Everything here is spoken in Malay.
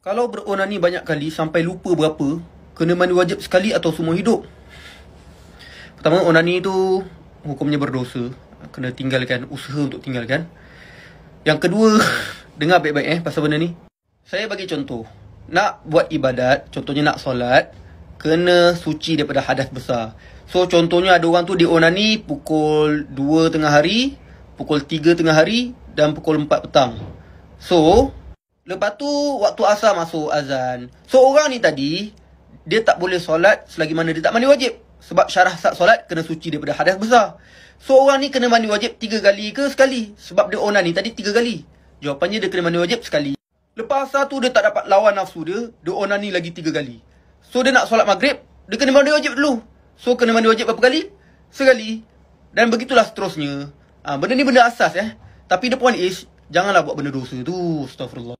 Kalau beronani banyak kali sampai lupa berapa, kena mandi wajib sekali atau semua hidup? Pertama, onani itu hukumnya berdosa. Kena tinggalkan, usaha untuk tinggalkan. Yang kedua, dengar baik-baik eh pasal benda ni. Saya bagi contoh. Nak buat ibadat, contohnya nak solat, kena suci daripada hadas besar. So, contohnya ada orang tu dionani pukul 2 tengah hari, pukul 3 tengah hari dan pukul 4 petang. So, Lepas tu waktu asar masuk azan. So orang ni tadi dia tak boleh solat selagi mana dia tak mandi wajib. Sebab syarah sah solat kena suci daripada hadas besar. So orang ni kena mandi wajib tiga kali ke sekali? Sebab dia onan ni tadi tiga kali. Jawapannya dia kena mandi wajib sekali. Lepas asar tu dia tak dapat lawan nafsu dia, dia onan ni lagi tiga kali. So dia nak solat maghrib, dia kena mandi wajib dulu. So kena mandi wajib berapa kali? Sekali. Dan begitulah seterusnya. Ha, benda ni benda asas eh. Tapi the point is, janganlah buat benda dosa tu. Astagfirullah.